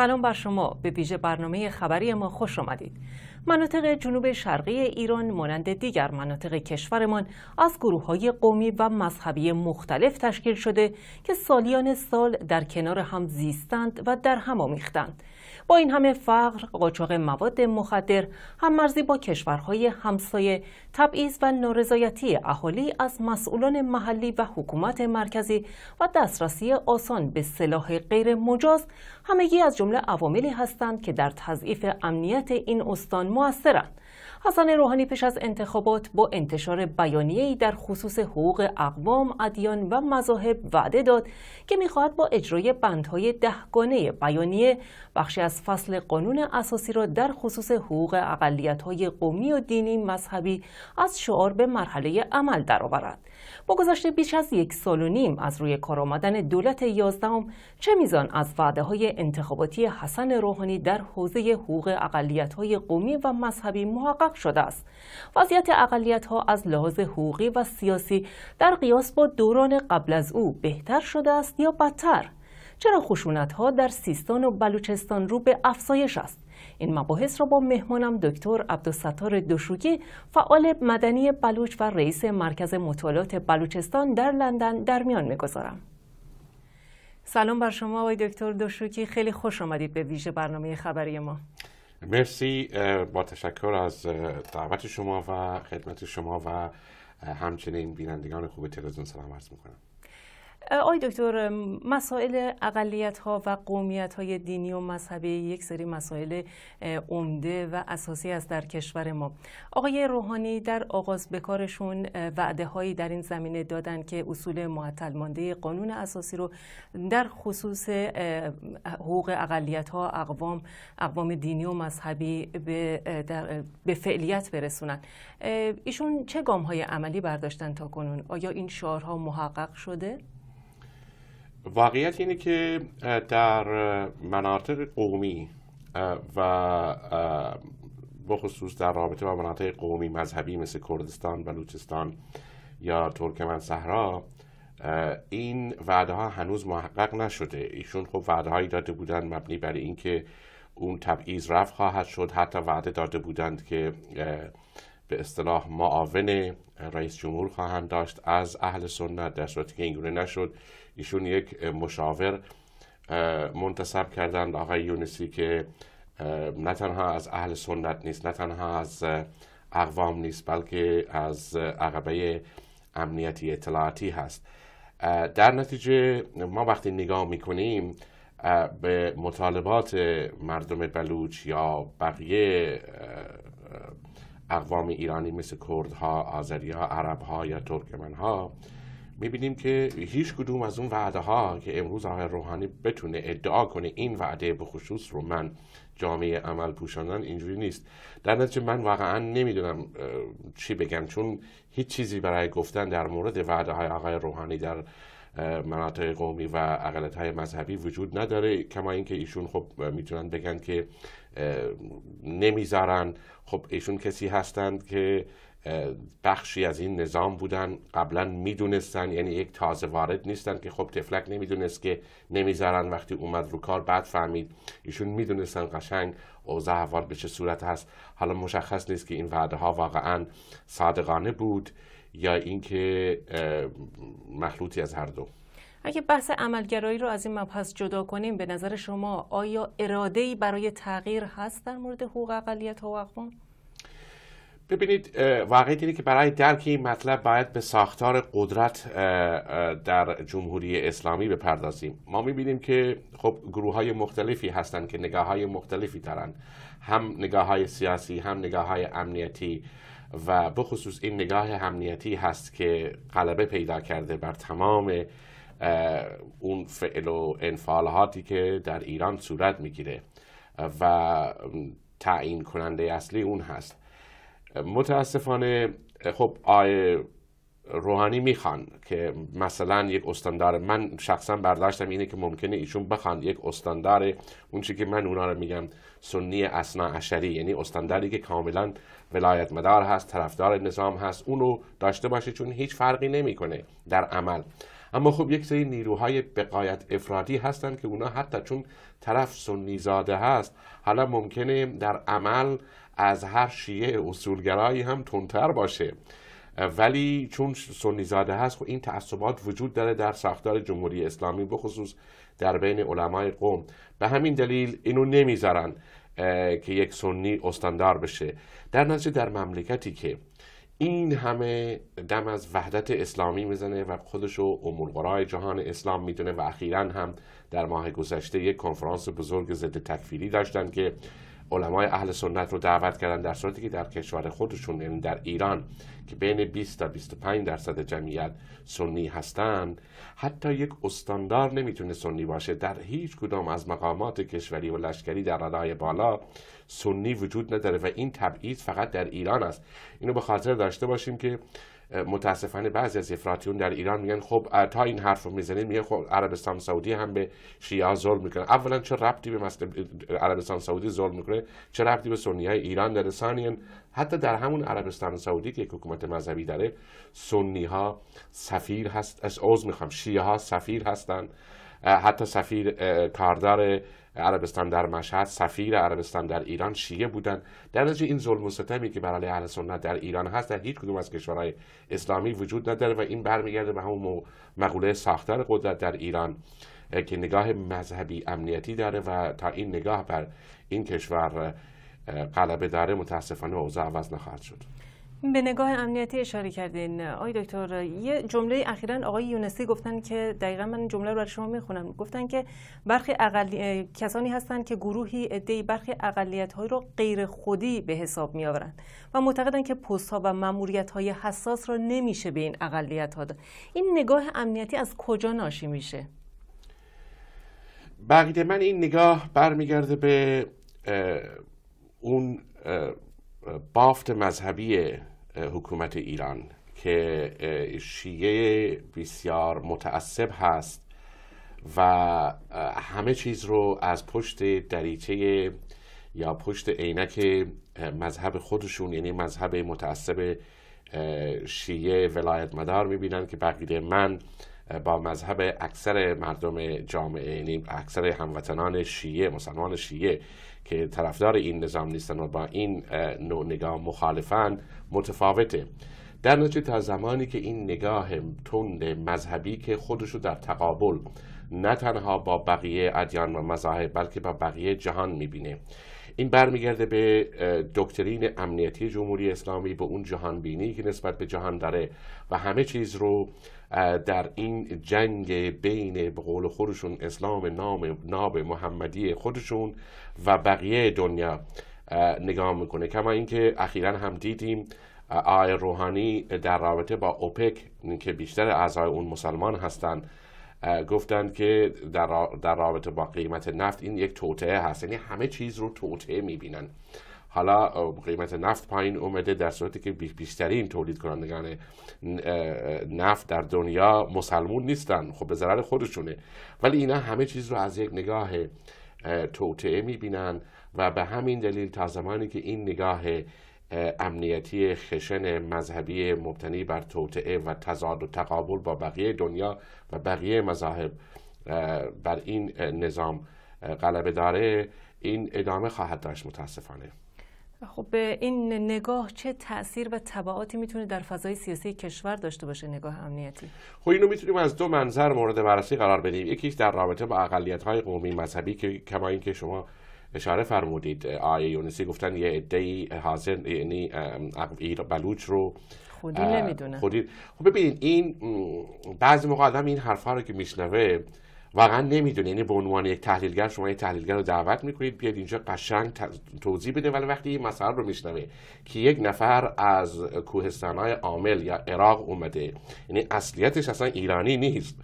سلام بر شما به ویژه برنامه خبری ما خوش آمدید مناطق جنوب شرقی ایران مانند دیگر مناطق کشورمان از گروه های قومی و مذهبی مختلف تشکیل شده که سالیان سال در کنار هم زیستند و در هم آمیختند با این همه فقر، قاچاق مواد مخدر، هممرزی با کشورهای همسایه، تبعیض و نارضایتی اهالی از مسئولان محلی و حکومت مرکزی و دسترسی آسان به سلاح غیر مجاز همگی از جمله عواملی هستند که در تضعیف امنیت این استان موثرند حسن روحانی پیش از انتخابات با انتشار بیانیه‌ای در خصوص حقوق اقوام، ادیان و مذاهب وعده داد که میخواهد با اجرای بندهای دهگانه بیانیه بخشی از فصل قانون اساسی را در خصوص حقوق اقلیت‌های قومی و دینی مذهبی از شعار به مرحله عمل درآورد. با گذشت بیش از یک سال و نیم از روی کار آمدن دولت یازدهم چه میزان از وعده های انتخاباتی حسن روحانی در حوزه حقوق اقلیت های قومی و مذهبی محقق شده است وضعیت اقلیت ها از لحاظ حقوقی و سیاسی در قیاس با دوران قبل از او بهتر شده است یا بدتر چرا خشونت ها در سیستان و بلوچستان رو به افزایش است این مباحث را با مهمانم دکتر عبدالستار دوشوکی فعال مدنی بلوچ و رئیس مرکز مطالعات بلوچستان در لندن در میان میگذارم سلام بر شما آقای دکتر دوشوکی خیلی خوش آمدید به ویژه برنامه خبری ما مرسی با تشکر از دعوت شما و خدمت شما و همچنین بینندگان خوب تلویزیون سلام عرض میکنم آی دکتر مسائل اقلیت ها و قومیت های دینی و مذهبی یک سری مسائل عمده و اساسی است در کشور ما آقای روحانی در آغاز به کارشون وعده هایی در این زمینه دادن که اصول معطل مانده قانون اساسی رو در خصوص حقوق اقلیت ها اقوام اقوام دینی و مذهبی به, به فعلیت برسونن ایشون چه گام های عملی برداشتن تا کنون آیا این شعارها محقق شده واقعیت اینه که در مناطق قومی و بخصوص در رابطه با مناطق قومی مذهبی مثل کردستان بلوچستان یا ترکمن صحرا این وعده ها هنوز محقق نشده ایشون خب وعده هایی داده بودند مبنی بر اینکه اون تبعیض رفع خواهد شد حتی وعده داده بودند که به اصطلاح معاون رئیس جمهور خواهند داشت از اهل سنت در صورتی که اینگونه نشد ایشون یک مشاور منتصب کردند آقای یونسی که نه تنها از اهل سنت نیست نه تنها از اقوام نیست بلکه از عقبه امنیتی اطلاعاتی هست در نتیجه ما وقتی نگاه میکنیم به مطالبات مردم بلوچ یا بقیه اقوام ایرانی مثل کردها، عرب عربها یا ترکمنها میبینیم که هیچ کدوم از اون وعده ها که امروز آقای روحانی بتونه ادعا کنه این وعده به خصوص رو من جامعه عمل پوشاندن اینجوری نیست در نتیجه من واقعا نمیدونم چی بگم چون هیچ چیزی برای گفتن در مورد وعده های آقای روحانی در مناطق قومی و اقلیت های مذهبی وجود نداره کما اینکه ایشون خب میتونن بگن که نمیذارن خب ایشون کسی هستند که بخشی از این نظام بودن قبلا میدونستن یعنی یک تازه وارد نیستن که خب تفلک نمیدونست که نمیذارن وقتی اومد رو کار بعد فهمید ایشون میدونستن قشنگ اوضاع احوال به چه صورت هست حالا مشخص نیست که این وعده ها واقعا صادقانه بود یا اینکه مخلوطی از هر دو اگه بحث عملگرایی رو از این مبحث جدا کنیم به نظر شما آیا اراده برای تغییر هست در مورد حقوق اقلیت ها و اقوام؟ ببینید واقعیت اینه که برای درک این مطلب باید به ساختار قدرت در جمهوری اسلامی بپردازیم ما میبینیم که خب گروه های مختلفی هستند که نگاه های مختلفی دارند هم نگاه های سیاسی هم نگاه های امنیتی و بخصوص این نگاه امنیتی هست که غلبه پیدا کرده بر تمام اون فعل و انفعالاتی که در ایران صورت میگیره و تعیین کننده اصلی اون هست متاسفانه خب آی روحانی میخوان که مثلا یک استاندار من شخصا برداشتم اینه که ممکنه ایشون بخوان یک استاندار اون که من اونا رو میگم سنی اسنا عشری یعنی استانداری که کاملا ولایت مدار هست طرفدار نظام هست اونو داشته باشه چون هیچ فرقی نمیکنه در عمل اما خب یک سری نیروهای بقایت افرادی هستند که اونا حتی چون طرف سنی زاده هست حالا ممکنه در عمل از هر شیعه اصولگرایی هم تندتر باشه ولی چون سنی زاده هست خب این تعصبات وجود داره در ساختار جمهوری اسلامی بخصوص در بین علمای قوم به همین دلیل اینو نمیذارن که یک سنی استاندار بشه در نتیجه در مملکتی که این همه دم از وحدت اسلامی میزنه و خودشو امورقرای جهان اسلام میدونه و اخیرا هم در ماه گذشته یک کنفرانس بزرگ ضد تکفیری داشتن که علمای اهل سنت رو دعوت کردن در صورتی که در کشور خودشون یعنی در ایران که بین 20 تا 25 درصد جمعیت سنی هستند حتی یک استاندار نمیتونه سنی باشه در هیچ کدام از مقامات کشوری و لشکری در ردای بالا سنی وجود نداره و این تبعیض فقط در ایران است اینو به خاطر داشته باشیم که متاسفانه بعضی از افراطیون در ایران میگن خب تا این حرف رو میزنید میگه خب عربستان سعودی هم به شیعه ظلم میکنه اولا چه ربطی به مثل عربستان سعودی ظلم میکنه چه ربطی به سنی های ایران داره ثانیا حتی در همون عربستان سعودی که حکومت مذهبی داره سنی ها سفیر هست از عوض میخوام شیعه ها سفیر هستند. حتی سفیر کاردار عربستان در مشهد سفیر عربستان در ایران شیعه بودند در نتیجه این ظلم و ستمی که برای اهل سنت در ایران هست در هیچ کدوم از کشورهای اسلامی وجود نداره و این برمیگرده به همون مقوله ساختار قدرت در ایران که نگاه مذهبی امنیتی داره و تا این نگاه بر این کشور قلبه داره متاسفانه اوضاع عوض نخواهد شد به نگاه امنیتی اشاره کردین آی دکتر یه جمله اخیرا آقای یونسی گفتن که دقیقا من جمله رو برای شما میخونم گفتن که برخی اقلی... کسانی هستند که گروهی عدهای برخی اقلیت های رو غیر خودی به حساب میآورند و معتقدند که پست ها و مموریت های حساس را نمیشه به این اقلیت ها داد این نگاه امنیتی از کجا ناشی میشه بقیده من این نگاه برمیگرده به اون بافت مذهبی حکومت ایران که شیعه بسیار متعصب هست و همه چیز رو از پشت دریچه یا پشت عینک مذهب خودشون یعنی مذهب متعصب شیعه ولایت مدار میبینن که بقیده من با مذهب اکثر مردم جامعه یعنی اکثر هموطنان شیعه مسلمان شیعه که طرفدار این نظام نیستن و با این نوع نگاه مخالفن متفاوته در نتیجه تا زمانی که این نگاه تند مذهبی که خودشو در تقابل نه تنها با بقیه ادیان و مذاهب بلکه با بقیه جهان میبینه این برمیگرده به دکترین امنیتی جمهوری اسلامی به اون جهان بینی که نسبت به جهان داره و همه چیز رو در این جنگ بین به قول خودشون اسلام نام ناب محمدی خودشون و بقیه دنیا نگاه میکنه کما اینکه اخیرا هم دیدیم آقای روحانی در رابطه با اوپک که بیشتر اعضای اون مسلمان هستند گفتند که در رابطه با قیمت نفت این یک توطعه هست یعنی همه چیز رو توطعه میبینن حالا قیمت نفت پایین اومده در صورتی که بیشترین تولید کنندگان نفت در دنیا مسلمون نیستن خب به ضرر خودشونه ولی اینا همه چیز رو از یک نگاه توطعه میبینن و به همین دلیل تا زمانی که این نگاه امنیتی خشن مذهبی مبتنی بر توطعه و تضاد و تقابل با بقیه دنیا و بقیه مذاهب بر این نظام غلبه داره این ادامه خواهد داشت متاسفانه خب به این نگاه چه تاثیر و تبعاتی میتونه در فضای سیاسی کشور داشته باشه نگاه امنیتی خب اینو میتونیم از دو منظر مورد بررسی قرار بدیم یکی در رابطه با اقلیت های قومی مذهبی که کما اینکه شما اشاره فرمودید آیه یونسی گفتن یه عده‌ای حاضر یعنی بلوچ رو خودی نمیدونه خودی خب ببینید این بعضی موقع آدم این حرفا رو که میشنوه واقعا نمیدونه یعنی به عنوان یک تحلیلگر شما یک تحلیلگر رو دعوت میکنید بیاد اینجا قشنگ توضیح بده ولی وقتی این مسئله رو میشنوه که یک نفر از کوهستانهای عامل یا عراق اومده یعنی اصلیتش اصلا ایرانی نیست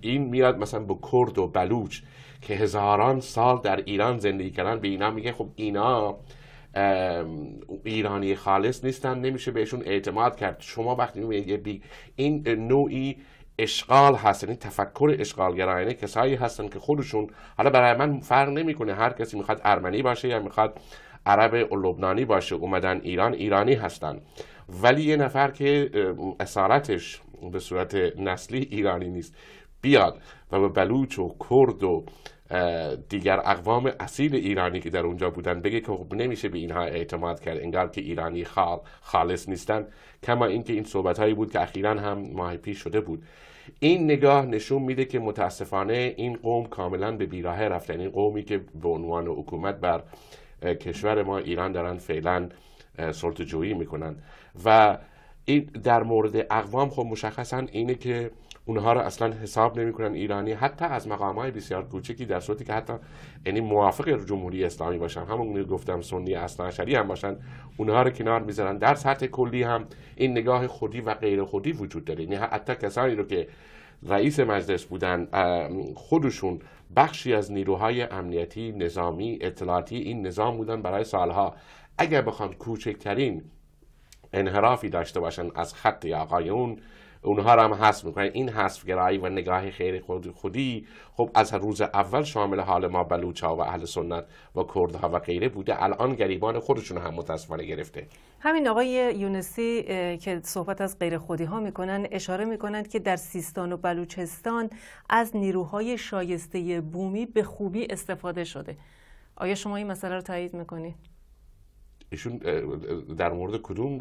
این میاد مثلا به کرد و بلوچ که هزاران سال در ایران زندگی کردن به اینا میگه خب اینا ایرانی خالص نیستن نمیشه بهشون اعتماد کرد شما وقتی میبینید این نوعی اشغال هستن این تفکر اشغالگرایانه کسایی هستن که خودشون حالا برای من فرق نمیکنه هر کسی میخواد ارمنی باشه یا میخواد عرب لبنانی باشه اومدن ایران ایرانی هستن ولی یه نفر که اسارتش به صورت نسلی ایرانی نیست بیاد و به بلوچ و کرد و دیگر اقوام اصیل ایرانی که در اونجا بودن بگه که خب نمیشه به اینها اعتماد کرد انگار که ایرانی خالص نیستن کما اینکه این صحبت هایی بود که اخیرا هم ماه پیش شده بود این نگاه نشون میده که متاسفانه این قوم کاملا به بیراهه رفتن یعنی این قومی که به عنوان حکومت بر کشور ما ایران دارن فعلا سلطه جویی میکنن و این در مورد اقوام خب مشخصا اینه که اونها رو اصلا حساب نمیکنن ایرانی حتی از مقام های بسیار کوچکی در صورتی که حتی یعنی موافق جمهوری اسلامی باشن همون گفتم سنی شری هم باشن اونها رو کنار میذارن در سطح کلی هم این نگاه خودی و غیر خودی وجود داره یعنی حتی کسانی رو که رئیس مجلس بودن خودشون بخشی از نیروهای امنیتی نظامی اطلاعاتی این نظام بودن برای سالها اگر بخوان کوچکترین انحرافی داشته باشن از خط آقای اونها رو هم حذف میکنن این حذف گرایی و نگاه خیر خود خودی خب از روز اول شامل حال ما بلوچا و اهل سنت و کردها و غیره بوده الان گریبان خودشون هم متاسفانه گرفته همین آقای یونسی که صحبت از غیر خودی ها میکنن اشاره میکنند که در سیستان و بلوچستان از نیروهای شایسته بومی به خوبی استفاده شده آیا شما این مسئله رو تایید میکنید؟ ایشون در مورد کدوم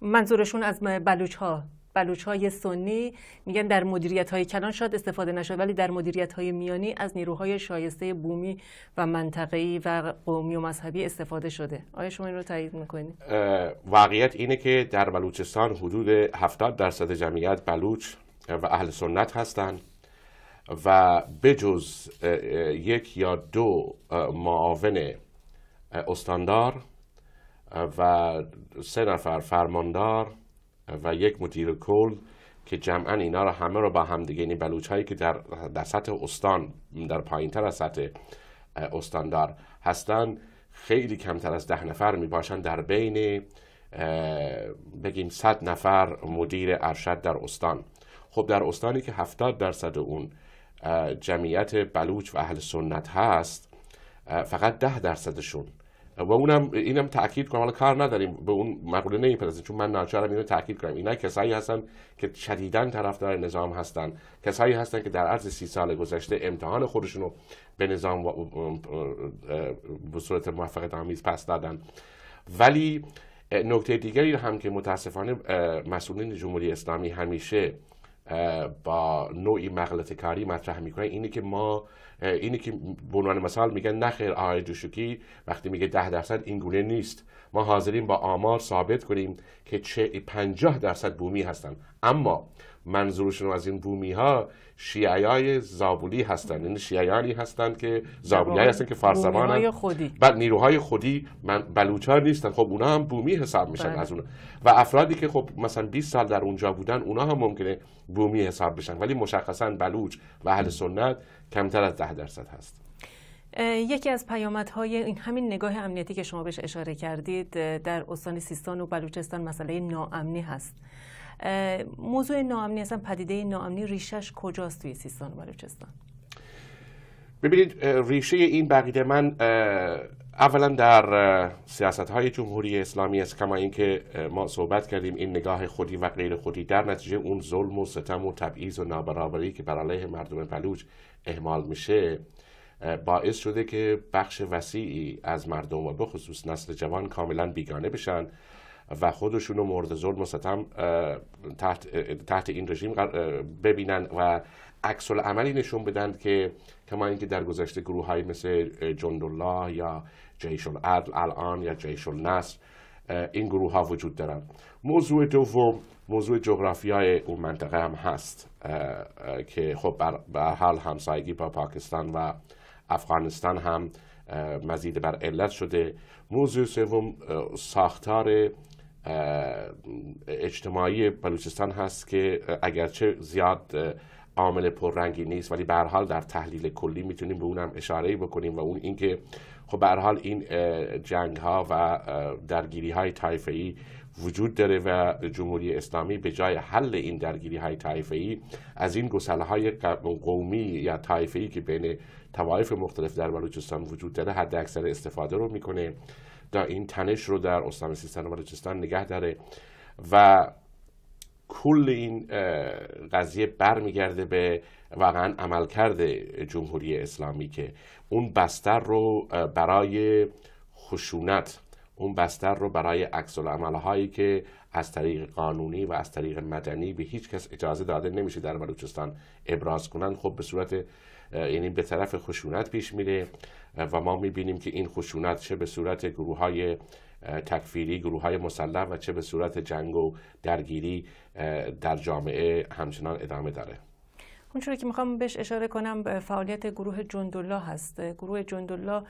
منظورشون از بلوچ ها بلوچ های سنی میگن در مدیریت های کلان شاید استفاده نشد ولی در مدیریت های میانی از نیروهای شایسته بومی و منطقه‌ای و قومی و مذهبی استفاده شده آیا شما این رو تایید میکنید واقعیت اینه که در بلوچستان حدود 70 درصد جمعیت بلوچ و اهل سنت هستند و بجز یک یا دو معاون استاندار و سه نفر فرماندار و یک مدیر کل که جمعا اینا رو همه رو با همدیگه یعنی بلوچ هایی که در, در سطح استان در پایین تر از سطح استاندار هستن خیلی کمتر از ده نفر می در بین بگیم صد نفر مدیر ارشد در استان خب در استانی که هفتاد درصد اون جمعیت بلوچ و اهل سنت هست فقط ده درصدشون و اونم اینم تاکید کنم حالا کار نداریم به اون مقوله نمیپرسین چون من ناچارم اینو تاکید کنم اینا کسایی هستن که شدیدا طرفدار نظام هستن کسایی هستن که در عرض سی سال گذشته امتحان خودشونو به نظام به صورت موفقیت آمیز پس دادن ولی نکته دیگری هم که متاسفانه مسئولین جمهوری اسلامی همیشه با نوعی مغلط کاری مطرح میکنه اینه که ما اینی که به عنوان مثال میگن نخیر آقای جوشوکی وقتی میگه ده درصد این گونه نیست ما حاضریم با آمار ثابت کنیم که چه پنجاه درصد بومی هستند اما منظورشون از این بومی ها شیعیای زابولی هستند این یعنی شیعیانی هستند که زابولی هستند که فرزبان بعد نیروهای خودی من بلوچا نیستن خب اونا هم بومی حساب میشن بله. از اون و افرادی که خب مثلا 20 سال در اونجا بودن اونها هم ممکنه بومی حساب بشن ولی مشخصا بلوچ و اهل سنت کمتر از ده درصد هست یکی از پیامدهای این همین نگاه امنیتی که شما بهش اشاره کردید در استان سیستان و بلوچستان مسئله ناامنی هست موضوع ناامنی اصلا پدیده ناامنی ریشش کجاست توی سیستان و بلوچستان ببینید ریشه این بقیده من اولا در سیاست های جمهوری اسلامی است کما اینکه ما صحبت کردیم این نگاه خودی و غیر خودی در نتیجه اون ظلم و ستم و تبعیض و نابرابری که بر علیه مردم بلوچ اعمال میشه باعث شده که بخش وسیعی از مردم و به خصوص نسل جوان کاملا بیگانه بشن و خودشون رو مورد ظلم و ستم تحت, تحت این رژیم ببینن و عکس عملی نشون بدن که کما اینکه در گذشته گروه های مثل جندالله یا جیش العدل الان یا جیش النصر این گروه ها وجود دارند موضوع دوم موضوع جغرافیای اون منطقه هم هست که خب به حال همسایگی با پاکستان و افغانستان هم مزید بر علت شده موضوع سوم ساختار اجتماعی بلوچستان هست که اگرچه زیاد عامل پررنگی نیست ولی به حال در تحلیل کلی میتونیم به اونم اشاره بکنیم و اون اینکه خب به حال این جنگ ها و درگیری های تایفه ای وجود داره و جمهوری اسلامی به جای حل این درگیری های طایفه از این گسله های قومی یا طایفه ای که بین توایف مختلف در بلوچستان وجود داره حد اکثر استفاده رو میکنه تا این تنش رو در استان سیستان و بلوچستان نگه داره و کل این قضیه برمیگرده به واقعا عملکرد جمهوری اسلامی که اون بستر رو برای خشونت اون بستر رو برای عکس هایی که از طریق قانونی و از طریق مدنی به هیچ کس اجازه داده نمیشه در بلوچستان ابراز کنند خب به صورت یعنی به طرف خشونت پیش میره و ما میبینیم که این خشونت چه به صورت گروه های تکفیری گروه های مسلح و چه به صورت جنگ و درگیری در جامعه همچنان ادامه داره اون که میخوام بهش اشاره کنم فعالیت گروه جندولا هست گروه جندولا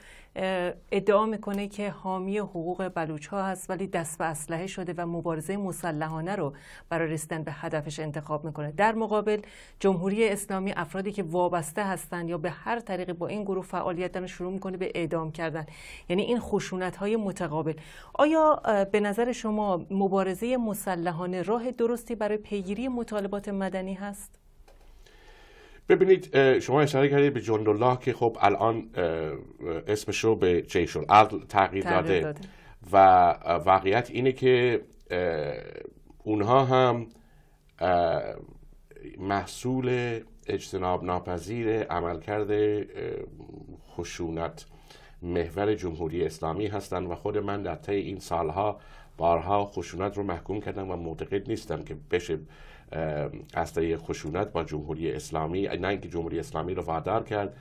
ادعا میکنه که حامی حقوق بلوچ ها هست ولی دست به اسلحه شده و مبارزه مسلحانه رو برای رسیدن به هدفش انتخاب میکنه در مقابل جمهوری اسلامی افرادی که وابسته هستند یا به هر طریق با این گروه فعالیت دارن شروع میکنه به اعدام کردن یعنی این خشونت های متقابل آیا به نظر شما مبارزه مسلحانه راه درستی برای پیگیری مطالبات مدنی هست ببینید شما اشاره کردید به الله که خب الان اسمش رو به جیش العقل تغییر داده, داده و واقعیت اینه که اونها هم محصول اجتناب ناپذیر عملکرد خشونت محور جمهوری اسلامی هستند و خود من در طی این سالها بارها خشونت رو محکوم کردم و معتقد نیستم که بشه از طریق خشونت با جمهوری اسلامی نه اینکه جمهوری اسلامی رو وادار کرد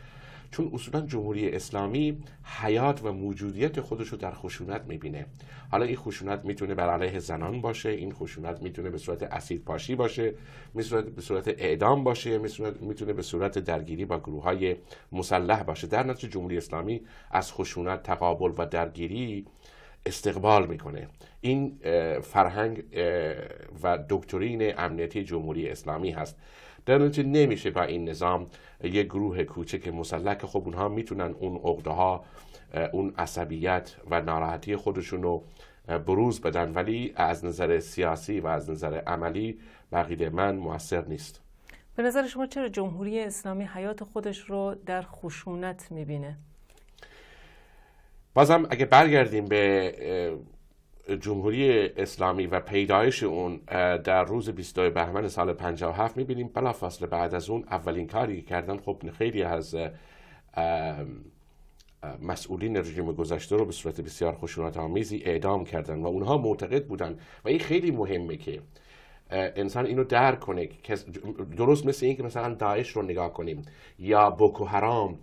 چون اصولا جمهوری اسلامی حیات و موجودیت خودش رو در خشونت میبینه حالا این خشونت میتونه بر علیه زنان باشه این خشونت میتونه به صورت اسید پاشی باشه میتونه به صورت اعدام باشه میتونه به صورت درگیری با گروه های مسلح باشه در نتیجه جمهوری اسلامی از خشونت تقابل و درگیری استقبال میکنه این فرهنگ و دکترین امنیتی جمهوری اسلامی هست در نتیجه نمیشه با این نظام یه گروه کوچک مسلح که خب اونها میتونن اون عقده ها اون عصبیت و ناراحتی خودشون رو بروز بدن ولی از نظر سیاسی و از نظر عملی بقیده من موثر نیست به نظر شما چرا جمهوری اسلامی حیات خودش رو در خشونت میبینه؟ بازم اگه برگردیم به جمهوری اسلامی و پیدایش اون در روز 22 بهمن سال 57 میبینیم بلافاصله بعد از اون اولین کاری که کردن خب خیلی از مسئولین رژیم گذشته رو به صورت بسیار خشونت آمیزی اعدام کردن و اونها معتقد بودن و این خیلی مهمه که انسان اینو درک کنه درست مثل اینکه مثلا داعش رو نگاه کنیم یا بوکو حرام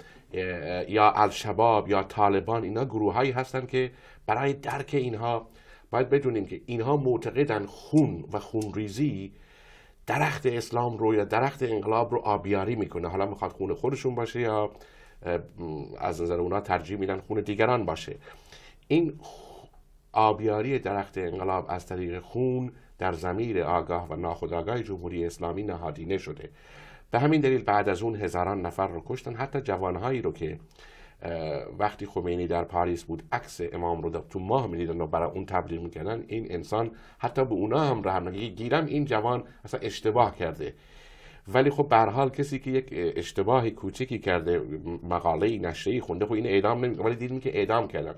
یا الشباب یا طالبان اینا گروه هایی هستن که برای درک اینها باید بدونیم که اینها معتقدن خون و خونریزی درخت اسلام رو یا درخت انقلاب رو آبیاری میکنه حالا میخواد خون خودشون باشه یا از نظر اونا ترجیح میدن خون دیگران باشه این آبیاری درخت انقلاب از طریق خون در زمیر آگاه و ناخودآگاه جمهوری اسلامی نهادینه شده به همین دلیل بعد از اون هزاران نفر رو کشتن حتی جوانهایی رو که وقتی خمینی در پاریس بود عکس امام رو تو ماه میدیدن و برای اون تبلیغ میکردن این انسان حتی به اونا هم رحم گیرم این جوان اصلا اشتباه کرده ولی خب به حال کسی که یک اشتباهی کوچکی کرده مقاله نشریه خونده خب این اعدام نمی ولی دیدیم که اعدام کردن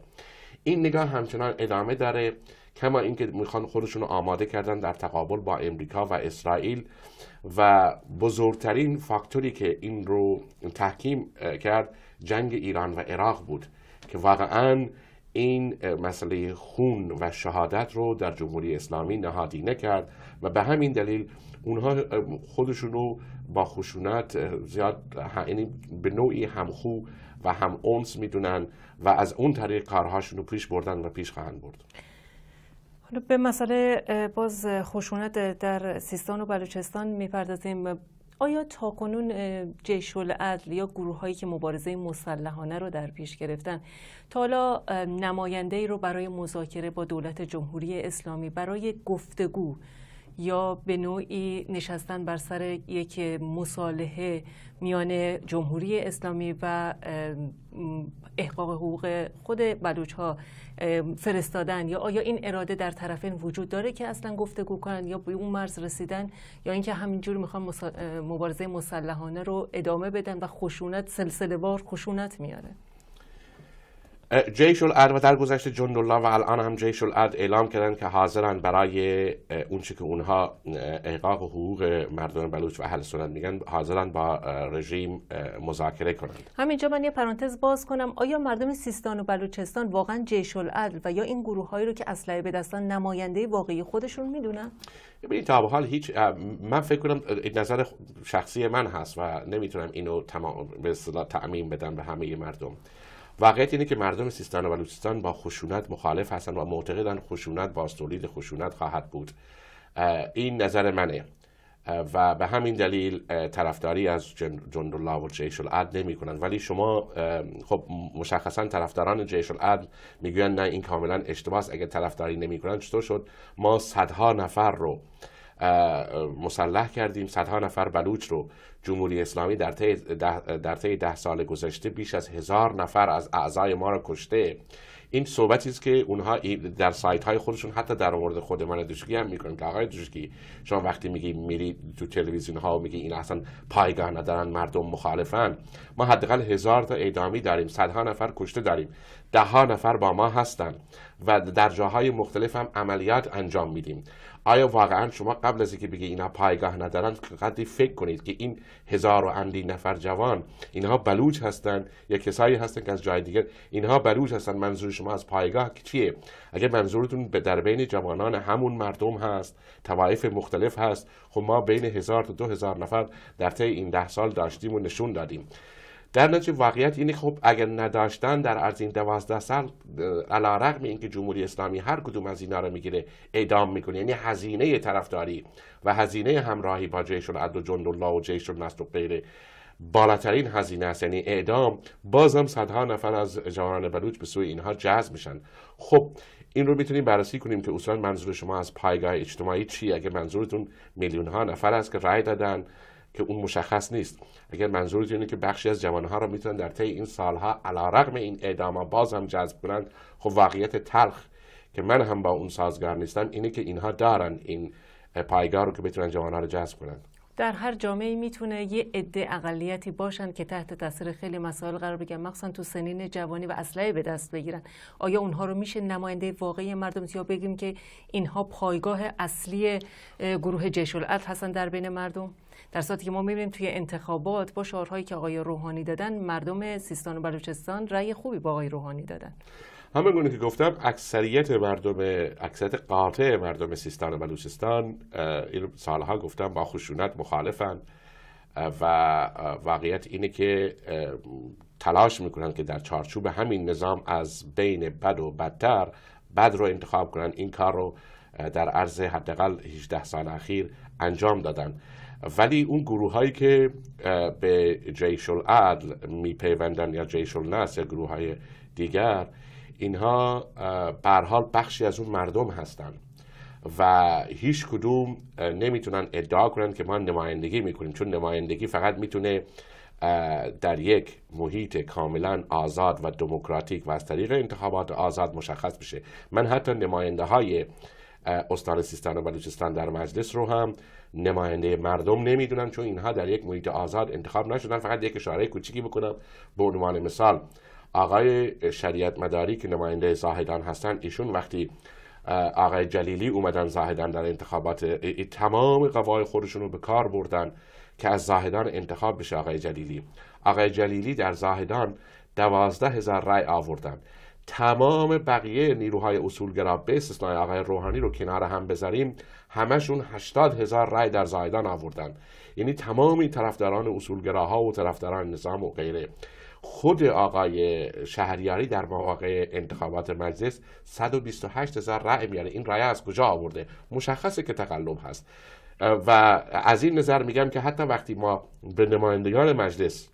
این نگاه همچنان ادامه داره کما اینکه میخوان خودشون رو آماده کردن در تقابل با امریکا و اسرائیل و بزرگترین فاکتوری که این رو تحکیم کرد جنگ ایران و عراق بود که واقعا این مسئله خون و شهادت رو در جمهوری اسلامی نهادینه کرد و به همین دلیل اونها خودشون رو با خشونت زیاد یعنی به نوعی همخو و هم اونس میدونن و از اون طریق کارهاشون رو پیش بردن و پیش خواهند برد حالا به مسئله باز خشونت در سیستان و بلوچستان میپردازیم آیا تاکنون جیش العدل یا گروه هایی که مبارزه مسلحانه رو در پیش گرفتن تا حالا نماینده ای رو برای مذاکره با دولت جمهوری اسلامی برای گفتگو یا به نوعی نشستن بر سر یک مصالحه میان جمهوری اسلامی و احقاق حقوق خود بلوچ ها فرستادن یا آیا این اراده در طرفین وجود داره که اصلا گفتگو کنن یا به اون مرز رسیدن یا اینکه همینجور میخوان مبارزه مسلحانه رو ادامه بدن و خشونت سلسله بار خشونت میاره جیش العد و در گذشت جند الله و الان هم جیش العد اعلام کردن که حاضرن برای اونچه که اونها احقاق حقوق مردم بلوچ و اهل سنت میگن حاضرن با رژیم مذاکره کنند همینجا من یه پرانتز باز کنم آیا مردم سیستان و بلوچستان واقعا جیش و یا این گروه هایی رو که اسلحه به دستان نماینده واقعی خودشون میدونن ببینید تا به حال هیچ من فکر کنم نظر شخصی من هست و نمیتونم اینو تمام به تعمیم بدم به همه مردم واقعیت اینه که مردم سیستان و بلوچستان با خشونت مخالف هستن و معتقدن خشونت با تولید خشونت خواهد بود این نظر منه و به همین دلیل طرفداری از جند الله و جیش العدل نمی ولی شما خب مشخصا طرفداران جیش العدل میگویند نه این کاملا اشتباه است اگر طرفداری نمی چطور شد ما صدها نفر رو مسلح کردیم صدها نفر بلوچ رو جمهوری اسلامی در طی ده, در ده سال گذشته بیش از هزار نفر از اعضای ما رو کشته این صحبتی است که اونها در سایت های خودشون حتی در مورد خود من هم میکنن که آقای دوشکی شما وقتی میگی میری تو تلویزیون ها و میگی این اصلا پایگاه ندارن مردم مخالفن ما حداقل هزار تا اعدامی داریم صدها نفر کشته داریم ده ها نفر با ما هستند و در جاهای مختلف هم عملیات انجام میدیم آیا واقعا شما قبل از اینکه بگی اینا پایگاه ندارن قدری فکر کنید که این هزار و اندی نفر جوان اینها بلوج هستند یا کسایی هستند که از جای دیگر اینها بلوج هستند منظور شما از پایگاه چیه اگر منظورتون به در بین جوانان همون مردم هست توایف مختلف هست خب ما بین هزار تا دو هزار نفر در طی این ده سال داشتیم و نشون دادیم در نتیجه واقعیت اینه خب اگر نداشتن در عرض این دوازده سال علا رقم که جمهوری اسلامی هر کدوم از اینا رو میگیره اعدام میکنه یعنی هزینه طرفداری و هزینه همراهی با جیش العدل و جند الله و جیش النصر و غیره بالاترین هزینه است یعنی اعدام بازم صدها نفر از جوانان بلوچ به سوی اینها جذب میشن خب این رو میتونیم بررسی کنیم که اصلا منظور شما از پایگاه اجتماعی چی اگه منظورتون میلیون ها نفر است که رای دادن که اون مشخص نیست اگر منظورت اینه که بخشی از جوانها را میتونن در طی این سالها رقم این اعداما باز هم جذب کنند خب واقعیت تلخ که من هم با اون سازگار نیستم اینه که اینها دارن این پایگاه رو که بتونن جوانها رو جذب کنند در هر جامعه میتونه یه عده اقلیتی باشن که تحت تاثیر خیلی مسائل قرار بگیرن مخصوصا تو سنین جوانی و اسلحه به دست بگیرن آیا اونها رو میشه نماینده واقعی مردم یا بگیم که اینها پایگاه اصلی گروه جیش هستن در بین مردم در صورتی که ما میبینیم توی انتخابات با شعارهایی که آقای روحانی دادن مردم سیستان و بلوچستان رأی خوبی با آقای روحانی دادن همون گونه که گفتم اکثریت مردم اکثریت قاطع مردم سیستان و بلوچستان این سالها گفتم با خشونت مخالفن و واقعیت اینه که تلاش میکنن که در چارچوب همین نظام از بین بد و بدتر بد رو انتخاب کنن این کار رو در عرض حداقل 18 سال اخیر انجام دادن ولی اون گروه هایی که به جیش العدل میپیوندن یا جیش یا گروه های دیگر اینها بر حال بخشی از اون مردم هستند و هیچ کدوم نمیتونن ادعا کنن که ما نمایندگی میکنیم چون نمایندگی فقط میتونه در یک محیط کاملا آزاد و دموکراتیک و از طریق انتخابات آزاد مشخص بشه من حتی نماینده های استان سیستان و بلوچستان در مجلس رو هم نماینده مردم نمیدونن چون اینها در یک محیط آزاد انتخاب نشدن فقط یک اشاره کوچیکی بکنم به عنوان مثال آقای شریعت مداری که نماینده زاهدان هستن ایشون وقتی آقای جلیلی اومدن زاهدان در انتخابات تمام قوای خودشون رو به کار بردن که از زاهدان انتخاب بشه آقای جلیلی آقای جلیلی در زاهدان دوازده هزار رای آوردن تمام بقیه نیروهای اصولگرا به استثنای آقای روحانی رو کنار هم بذاریم همشون 80 هزار رأی در زایدان آوردن یعنی تمامی طرفداران اصولگراها و طرفداران نظام و غیره خود آقای شهریاری در مواقع انتخابات مجلس 128 هزار رأی میاره این رأی از کجا آورده مشخصه که تقلب هست و از این نظر میگم که حتی وقتی ما به نمایندگان مجلس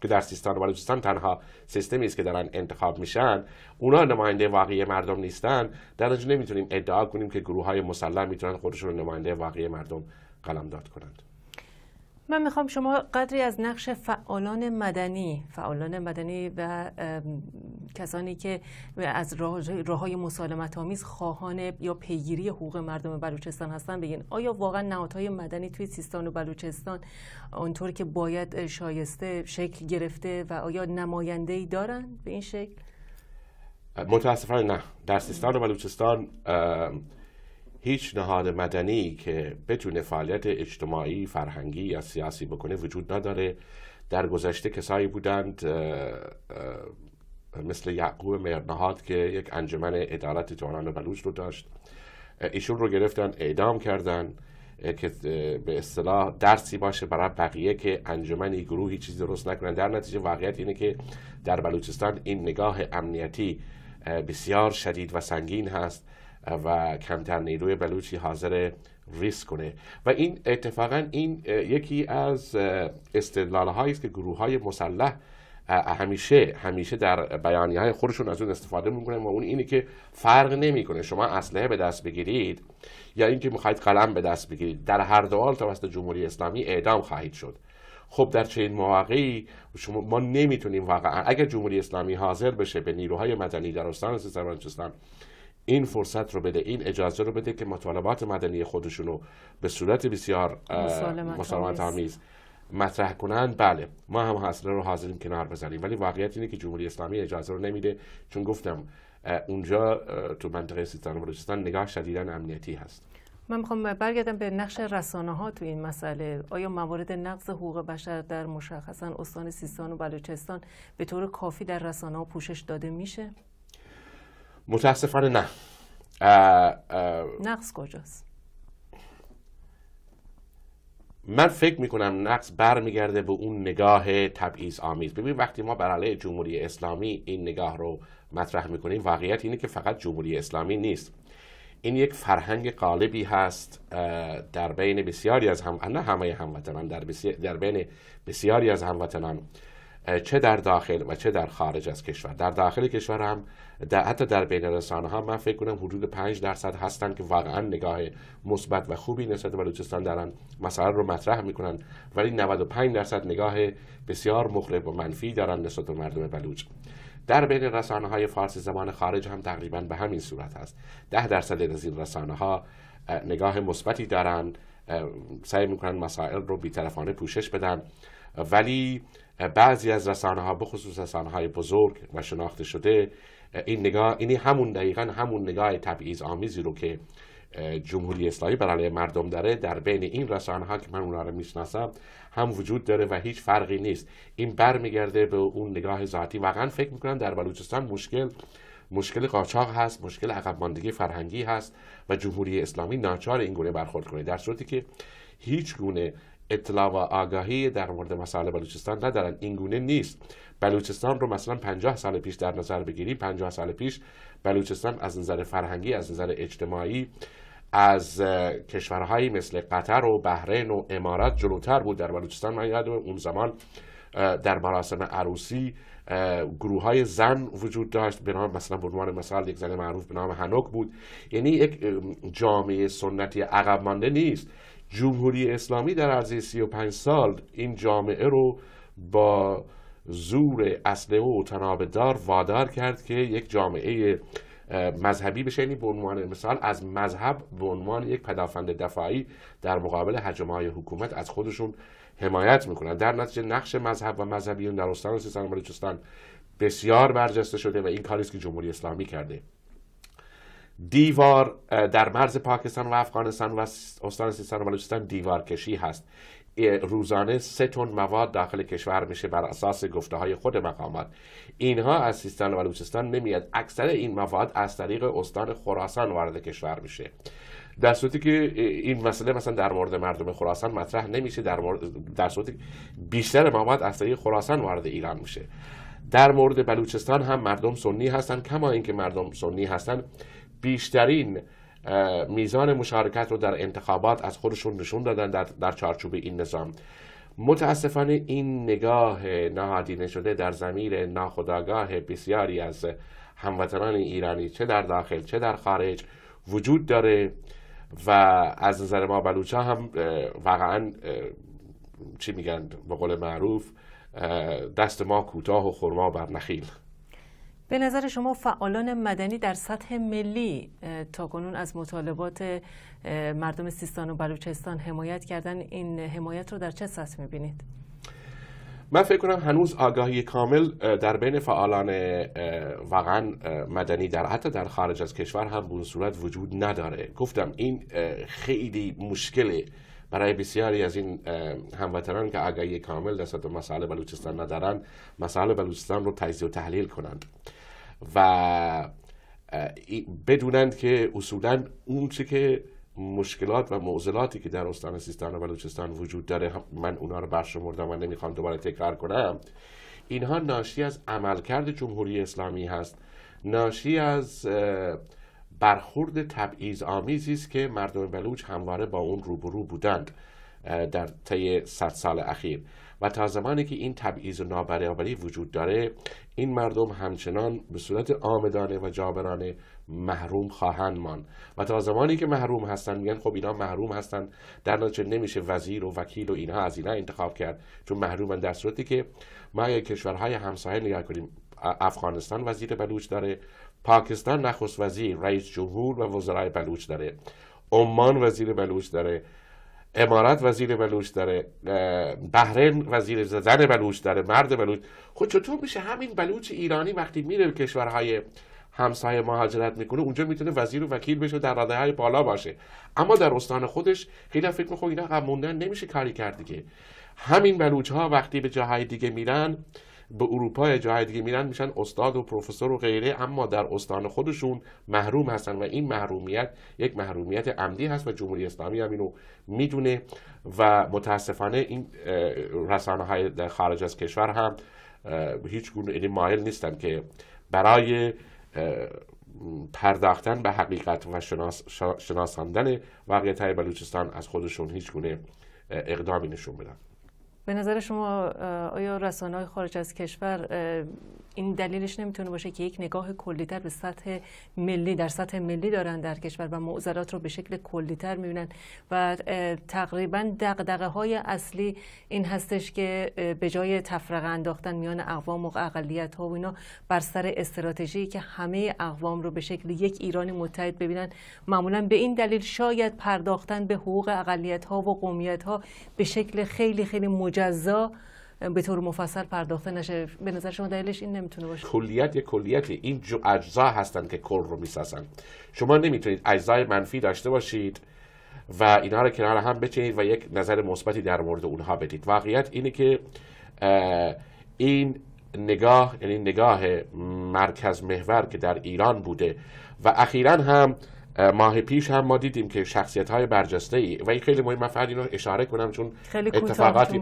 که در سیستان و بلوچستان تنها سیستمی است که دارن انتخاب میشن اونا نماینده واقعی مردم نیستن در اونجا نمیتونیم ادعا کنیم که گروه های مسلح میتونن خودشون نماینده واقعی مردم قلمداد کنند من میخوام شما قدری از نقش فعالان مدنی فعالان مدنی و کسانی که از راه, های مسالمت آمیز خواهان یا پیگیری حقوق مردم بلوچستان هستن بگین آیا واقعا نهادهای مدنی توی سیستان و بلوچستان اونطور که باید شایسته شکل گرفته و آیا نماینده ای دارن به این شکل متاسفانه نه در سیستان و بلوچستان هیچ نهاد مدنی که بتونه فعالیت اجتماعی فرهنگی یا سیاسی بکنه وجود نداره در گذشته کسایی بودند مثل یعقوب مرنهاد که یک انجمن ادارت جوانان بلوچ رو داشت ایشون رو گرفتن اعدام کردن که به اصطلاح درسی باشه برای بقیه که انجمنی گروهی چیزی درست نکنن در نتیجه واقعیت اینه که در بلوچستان این نگاه امنیتی بسیار شدید و سنگین هست و کمتر نیروی بلوچی حاضر ریسک کنه و این اتفاقا این یکی از استدلالهایی است که گروه های مسلح همیشه همیشه در بیانی های خودشون از اون استفاده میکنن و اون اینه که فرق نمیکنه شما اسلحه به دست بگیرید یا اینکه میخواید قلم به دست بگیرید در هر دو حال توسط جمهوری اسلامی اعدام خواهید شد خب در چنین مواقعی شما ما نمیتونیم واقعا اگر جمهوری اسلامی حاضر بشه به نیروهای مدنی در استان سیستان این فرصت رو بده این اجازه رو بده که مطالبات مدنی خودشون رو به صورت بسیار مسالمت آمیز مطرح کنند بله ما هم حاصله رو حاضریم کنار بزنیم ولی واقعیت اینه که جمهوری اسلامی اجازه رو نمیده چون گفتم اونجا تو منطقه سیستان و بلوچستان نگاه شدیدا امنیتی هست من میخوام برگردم به نقش رسانه ها تو این مسئله آیا موارد نقض حقوق بشر در مشخصا استان سیستان و بلوچستان به طور کافی در رسانه ها پوشش داده میشه متاسفانه نه نقص کجاست من فکر میکنم نقص برمیگرده به اون نگاه تبعیض آمیز ببین وقتی ما بر علیه جمهوری اسلامی این نگاه رو مطرح میکنیم واقعیت اینه که فقط جمهوری اسلامی نیست این یک فرهنگ قالبی هست در بین بسیاری از هم نه همه هموطنان در, در بین بسیاری از هموطنان چه در داخل و چه در خارج از کشور در داخل کشور هم در حتی در بین رسانه ها من فکر کنم حدود 5 درصد هستند که واقعا نگاه مثبت و خوبی نسبت بلوچستان دارن مسائل رو مطرح میکنن ولی 95 درصد نگاه بسیار مخرب و منفی دارن نسبت به مردم بلوچ در بین رسانه های فارسی زبان خارج هم تقریبا به همین صورت هست 10 درصد از این رسانه ها نگاه مثبتی دارن سعی میکنن مسائل رو بیطرفانه پوشش بدن ولی بعضی از رسانه ها بخصوص رسانه های بزرگ و شناخته شده این نگاه اینی همون دقیقا همون نگاه تبعیض آمیزی رو که جمهوری اسلامی برای مردم داره در بین این رسانه ها که من اونا رو میشناسم هم وجود داره و هیچ فرقی نیست این برمیگرده به اون نگاه ذاتی واقعا فکر میکنم در بلوچستان مشکل مشکل قاچاق هست مشکل عقب ماندگی فرهنگی هست و جمهوری اسلامی ناچار این گونه برخورد کنه در صورتی که هیچ گونه اطلاع و آگاهی در مورد مسائل بلوچستان ندارن این گونه نیست بلوچستان رو مثلا 50 سال پیش در نظر بگیریم 50 سال پیش بلوچستان از نظر فرهنگی از نظر اجتماعی از کشورهایی مثل قطر و بحرین و امارات جلوتر بود در بلوچستان من یادم اون زمان در مراسم عروسی گروه های زن وجود داشت به نام مثلا به عنوان مثال یک زن معروف به نام هنوک بود یعنی یک جامعه سنتی عقب مانده نیست جمهوری اسلامی در عرضی 35 سال این جامعه رو با زور اصله و تنابدار وادار کرد که یک جامعه مذهبی بشه یعنی به عنوان مثال از مذهب به عنوان یک پدافند دفاعی در مقابل حجمه های حکومت از خودشون حمایت میکنن در نتیجه نقش مذهب و مذهبیون در استان و بلوچستان بسیار برجسته شده و این کاری است که جمهوری اسلامی کرده دیوار در مرز پاکستان و افغانستان و استان سیستان و بلوچستان دیوار کشی هست روزانه سه تن مواد داخل کشور میشه بر اساس گفته های خود مقامات اینها از سیستان و بلوچستان نمیاد اکثر این مواد از طریق استان خراسان وارد کشور میشه در صورتی که این مسئله مثلا در مورد مردم خراسان مطرح نمیشه در, مورد صورتی بیشتر مواد از طریق خراسان وارد ایران میشه در مورد بلوچستان هم مردم سنی هستن کما اینکه مردم سنی هستن بیشترین میزان مشارکت رو در انتخابات از خودشون نشون دادن در, چارچوب این نظام متاسفانه این نگاه نهادینه شده در زمیر ناخداگاه بسیاری از هموطنان ایرانی چه در داخل چه در خارج وجود داره و از نظر ما بلوچا هم واقعا چی میگن به قول معروف دست ما کوتاه و خورما بر نخیل به نظر شما فعالان مدنی در سطح ملی تا کنون از مطالبات مردم سیستان و بلوچستان حمایت کردن این حمایت رو در چه سطح میبینید؟ من فکر کنم هنوز آگاهی کامل در بین فعالان واقعا مدنی در حتی در خارج از کشور هم به صورت وجود نداره گفتم این خیلی مشکله برای بسیاری از این هموطنان که آگاهی کامل در سطح مسئله بلوچستان ندارن مسئله بلوچستان رو تجزیه و تحلیل کنند و بدونند که اصولا اون که مشکلات و معضلاتی که در استان سیستان و بلوچستان وجود داره من اونا رو برشمردم و نمیخوام دوباره تکرار کنم اینها ناشی از عملکرد جمهوری اسلامی هست ناشی از برخورد تبعیض آمیزی است که مردم بلوچ همواره با اون روبرو بودند در طی صد سال اخیر و تا زمانی که این تبعیض و نابرابری وجود داره این مردم همچنان به صورت آمدانه و جابرانه محروم خواهند ماند و تا زمانی که محروم هستن میگن خب اینا محروم هستن در نتیجه نمیشه وزیر و وکیل و اینها از اینا انتخاب کرد چون محرومن در صورتی که ما کشورهای همسایه نگاه کنیم افغانستان وزیر بلوچ داره پاکستان نخست وزیر رئیس جمهور و وزرای بلوچ داره عمان وزیر بلوچ داره امارات وزیر بلوچ داره بحرین وزیر زن بلوچ داره مرد بلوچ خود خب چطور میشه همین بلوچ ایرانی وقتی میره به کشورهای همسایه مهاجرت میکنه اونجا میتونه وزیر و وکیل بشه در رده های بالا باشه اما در استان خودش خیلی فکر میکنه اینا موندن نمیشه کاری کرد دیگه همین بلوچ ها وقتی به جاهای دیگه میرن به اروپا جاهای دیگه میرن میشن استاد و پروفسور و غیره اما در استان خودشون محروم هستن و این محرومیت یک محرومیت عمدی هست و جمهوری اسلامی هم اینو میدونه و متاسفانه این رسانه های در خارج از کشور هم هیچ گونه یعنی مایل نیستن که برای پرداختن به حقیقت و شناساندن واقعیت های بلوچستان از خودشون هیچ گونه اقدامی نشون بدن به نظر شما آیا رسانه های خارج از کشور این دلیلش نمیتونه باشه که یک نگاه کلیتر به سطح ملی در سطح ملی دارن در کشور و معضلات رو به شکل کلیتر میبینن و تقریبا دقدقه های اصلی این هستش که به جای تفرقه انداختن میان اقوام و اقلیت ها و اینا بر سر استراتژی که همه اقوام رو به شکل یک ایرانی متحد ببینن معمولا به این دلیل شاید پرداختن به حقوق اقلیت ها و قومیت ها به شکل خیلی خیلی مجزا به طور مفصل پرداخته نشه به نظر شما دلیلش این نمیتونه باشه کلیت یک کلیت این جو اجزا هستند که کل رو میسازن شما نمیتونید اجزای منفی داشته باشید و اینا رو کنار هم بچینید و یک نظر مثبتی در مورد اونها بدید واقعیت اینه که این نگاه یعنی نگاه مرکز محور که در ایران بوده و اخیرا هم ماه پیش هم ما دیدیم که شخصیت های برجسته ای و این خیلی مهم فقط اینو اشاره کنم چون اتفاقاتی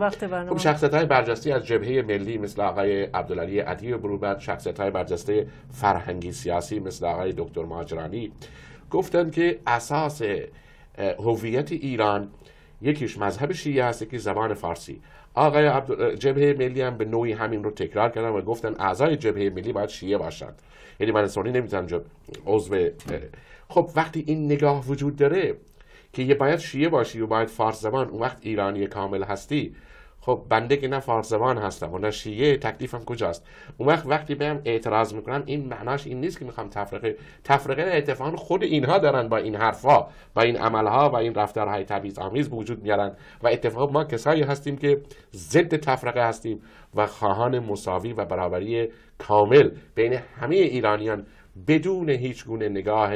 خب شخصیت های برجسته از جبهه ملی مثل آقای عدی و بروبت شخصیت های برجسته فرهنگی سیاسی مثل آقای دکتر ماجرانی گفتن که اساس هویت ایران یکیش مذهب شیعه است یکی زبان فارسی آقای جبهه ملی هم به نوعی همین رو تکرار کردن و گفتن اعضای جبهه ملی باید شیعه باشند یعنی من نمیتونم جب... عضو خب وقتی این نگاه وجود داره که یه باید شیعه باشی و باید فارس زبان اون وقت ایرانی کامل هستی خب بنده که نه فارس زبان هستم و نه شیعه تکلیفم کجاست اون وقت وقتی بهم اعتراض میکنن این معناش این نیست که میخوام تفرقه تفرقه اتفاقا خود اینها دارن با این حرفها با این عملها و این رفتارهای تبعیض آمیز وجود میارن و اتفاقا ما کسایی هستیم که ضد تفرقه هستیم و خواهان مساوی و برابری کامل بین همه ایرانیان بدون هیچ گونه نگاه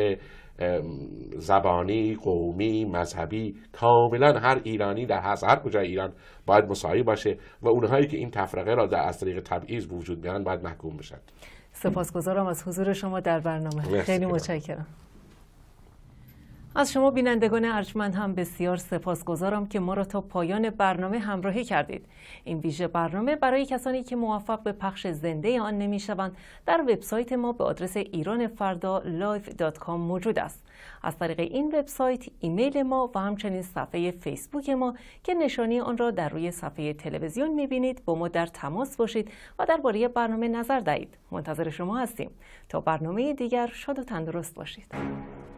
زبانی قومی مذهبی کاملا هر ایرانی در هست هر کجای ایران باید مساوی باشه و اونهایی که این تفرقه را در از طریق تبعیض وجود بیان باید محکوم بشن سپاسگزارم از حضور شما در برنامه خیلی متشکرم از شما بینندگان ارجمند هم بسیار سپاسگزارم که ما را تا پایان برنامه همراهی کردید این ویژه برنامه برای کسانی که موفق به پخش زنده آن نمیشوند در وبسایت ما به آدرس ایران live.com موجود است از طریق این وبسایت ایمیل ما و همچنین صفحه فیسبوک ما که نشانی آن را در روی صفحه تلویزیون میبینید با ما در تماس باشید و درباره برنامه نظر دهید منتظر شما هستیم تا برنامه دیگر شاد و تندرست باشید